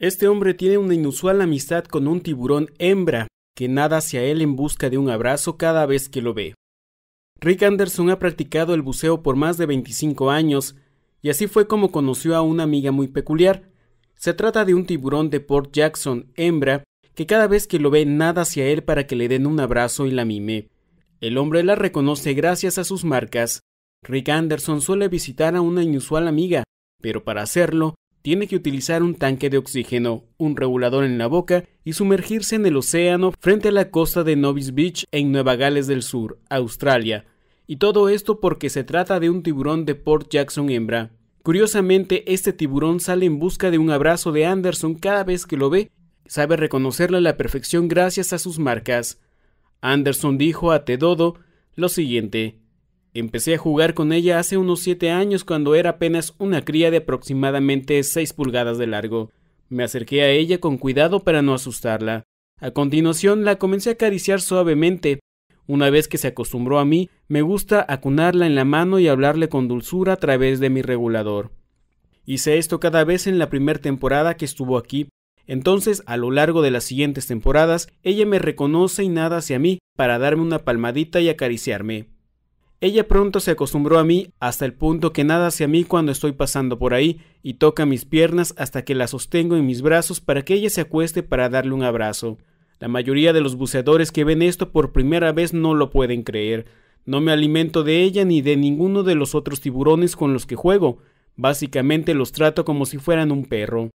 Este hombre tiene una inusual amistad con un tiburón hembra, que nada hacia él en busca de un abrazo cada vez que lo ve. Rick Anderson ha practicado el buceo por más de 25 años, y así fue como conoció a una amiga muy peculiar. Se trata de un tiburón de Port Jackson, hembra, que cada vez que lo ve nada hacia él para que le den un abrazo y la mime. El hombre la reconoce gracias a sus marcas. Rick Anderson suele visitar a una inusual amiga, pero para hacerlo, tiene que utilizar un tanque de oxígeno, un regulador en la boca y sumergirse en el océano frente a la costa de Novice Beach en Nueva Gales del Sur, Australia. Y todo esto porque se trata de un tiburón de Port Jackson hembra. Curiosamente, este tiburón sale en busca de un abrazo de Anderson cada vez que lo ve. Sabe reconocerlo a la perfección gracias a sus marcas. Anderson dijo a Tedodo lo siguiente. Empecé a jugar con ella hace unos 7 años cuando era apenas una cría de aproximadamente 6 pulgadas de largo. Me acerqué a ella con cuidado para no asustarla. A continuación la comencé a acariciar suavemente. Una vez que se acostumbró a mí, me gusta acunarla en la mano y hablarle con dulzura a través de mi regulador. Hice esto cada vez en la primera temporada que estuvo aquí. Entonces, a lo largo de las siguientes temporadas, ella me reconoce y nada hacia mí, para darme una palmadita y acariciarme. Ella pronto se acostumbró a mí hasta el punto que nada hacia mí cuando estoy pasando por ahí y toca mis piernas hasta que la sostengo en mis brazos para que ella se acueste para darle un abrazo. La mayoría de los buceadores que ven esto por primera vez no lo pueden creer. No me alimento de ella ni de ninguno de los otros tiburones con los que juego. Básicamente los trato como si fueran un perro.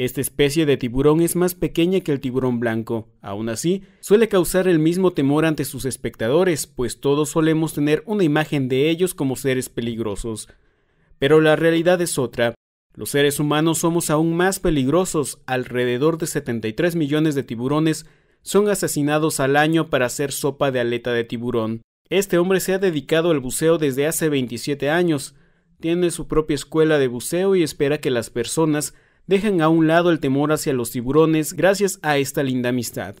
Esta especie de tiburón es más pequeña que el tiburón blanco. Aún así, suele causar el mismo temor ante sus espectadores, pues todos solemos tener una imagen de ellos como seres peligrosos. Pero la realidad es otra. Los seres humanos somos aún más peligrosos. Alrededor de 73 millones de tiburones son asesinados al año para hacer sopa de aleta de tiburón. Este hombre se ha dedicado al buceo desde hace 27 años. Tiene su propia escuela de buceo y espera que las personas dejan a un lado el temor hacia los tiburones gracias a esta linda amistad.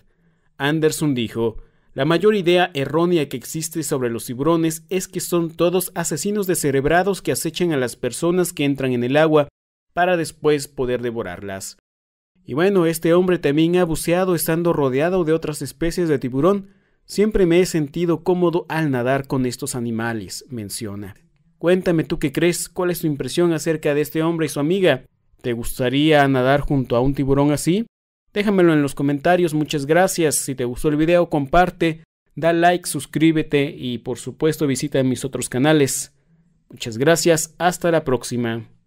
Anderson dijo, la mayor idea errónea que existe sobre los tiburones es que son todos asesinos de cerebrados que acechan a las personas que entran en el agua para después poder devorarlas. Y bueno, este hombre también ha buceado estando rodeado de otras especies de tiburón. Siempre me he sentido cómodo al nadar con estos animales, menciona. Cuéntame tú qué crees, cuál es tu impresión acerca de este hombre y su amiga. ¿Te gustaría nadar junto a un tiburón así? Déjamelo en los comentarios, muchas gracias. Si te gustó el video, comparte, da like, suscríbete y por supuesto visita mis otros canales. Muchas gracias, hasta la próxima.